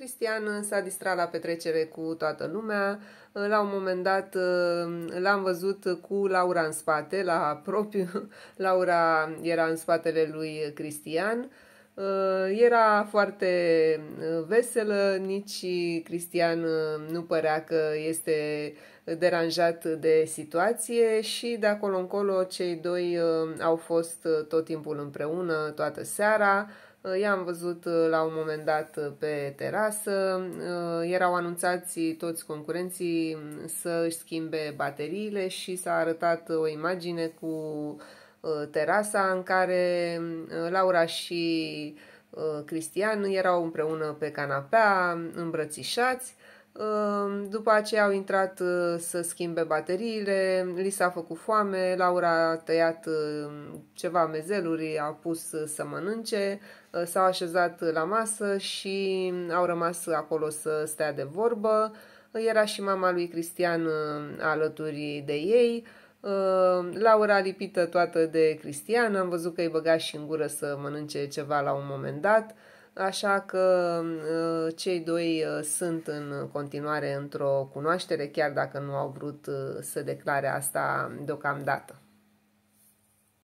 Cristian s-a distrat la petrecere cu toată lumea. La un moment dat uh, l-am văzut cu Laura în spate, la propriu. Laura era în spatele lui Cristian. Uh, era foarte uh, veselă, nici Cristian nu părea că este deranjat de situație și de acolo încolo cei doi au fost tot timpul împreună, toată seara. Uh, i-am văzut uh, la un moment dat uh, pe terasă, erau anunțați toți concurenții mm, să își schimbe bateriile și s-a arătat o imagine cu terasa în care mm, Laura și Cristian erau împreună pe canapea, îmbrățișați Ehm, după aceea au intrat uh, să schimbe bateriile, li s-a făcut foame, Laura a tăiat uh, ceva mezeluri, a pus uh, să mănânce, s-au așezat la masă și au rămas acolo să stea de vorbă. Era și mama lui Cristian alături de ei. Ehm, Laura lipită toată de Cristian, am văzut că îi băga și în gură să mănânce ceva la un moment dat. Așa că uh, cei doi uh, sunt în continuare într-o cunoaștere, chiar dacă nu au vrut uh, să declare asta deocamdată.